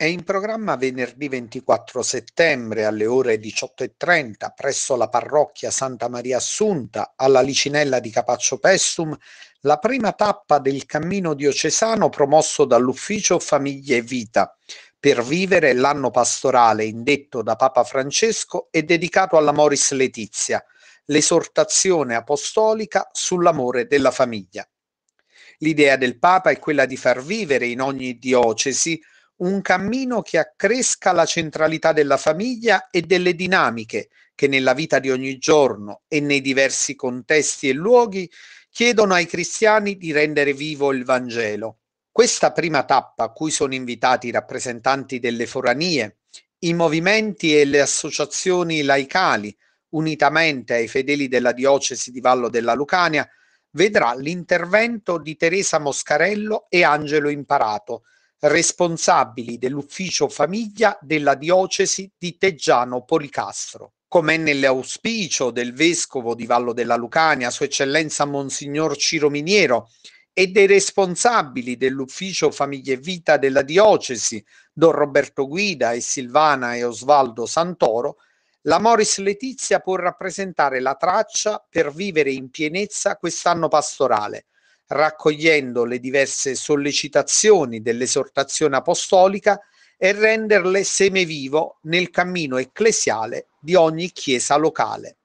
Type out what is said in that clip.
È in programma venerdì 24 settembre alle ore 18.30 presso la parrocchia Santa Maria Assunta alla Licinella di Capaccio Pestum la prima tappa del cammino diocesano promosso dall'ufficio Famiglia e Vita per vivere l'anno pastorale indetto da Papa Francesco e dedicato alla Moris Letizia, l'esortazione apostolica sull'amore della famiglia. L'idea del Papa è quella di far vivere in ogni diocesi un cammino che accresca la centralità della famiglia e delle dinamiche che nella vita di ogni giorno e nei diversi contesti e luoghi chiedono ai cristiani di rendere vivo il Vangelo. Questa prima tappa a cui sono invitati i rappresentanti delle foranie, i movimenti e le associazioni laicali, unitamente ai fedeli della diocesi di Vallo della Lucania, vedrà l'intervento di Teresa Moscarello e Angelo Imparato, responsabili dell'ufficio famiglia della diocesi di Teggiano Policastro. Come nell'auspicio del vescovo di Vallo della Lucania, Sua Eccellenza Monsignor Ciro Miniero, e dei responsabili dell'ufficio famiglia e vita della diocesi, Don Roberto Guida e Silvana e Osvaldo Santoro, la Moris Letizia può rappresentare la traccia per vivere in pienezza quest'anno pastorale, raccogliendo le diverse sollecitazioni dell'esortazione apostolica e renderle seme vivo nel cammino ecclesiale di ogni chiesa locale.